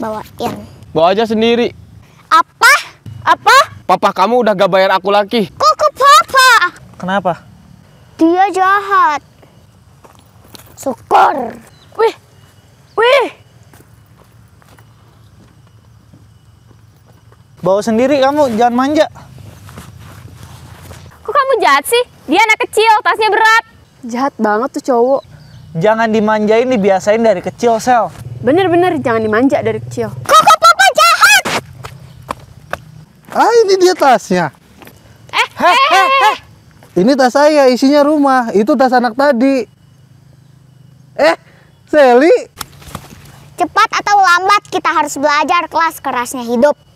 bawain. Bawa aja sendiri. Apa? Apa? Papa kamu udah gak bayar aku lagi. Kok ke papa? Kenapa? Dia jahat. Syukur. Wih, wih. Bawa sendiri kamu, jangan manja. Kok kamu jahat sih? Dia anak kecil, tasnya berat. Jahat banget tuh cowok. Jangan dimanjain, dibiasain dari kecil, Sel. Bener-bener jangan dimanja dari kecil. Koko papa jahat. Ah ini dia tasnya. Eh, eh, eh. Ini tas saya, isinya rumah. Itu tas anak tadi. Eh, Sally. Cepat atau lambat kita harus belajar kelas kerasnya hidup.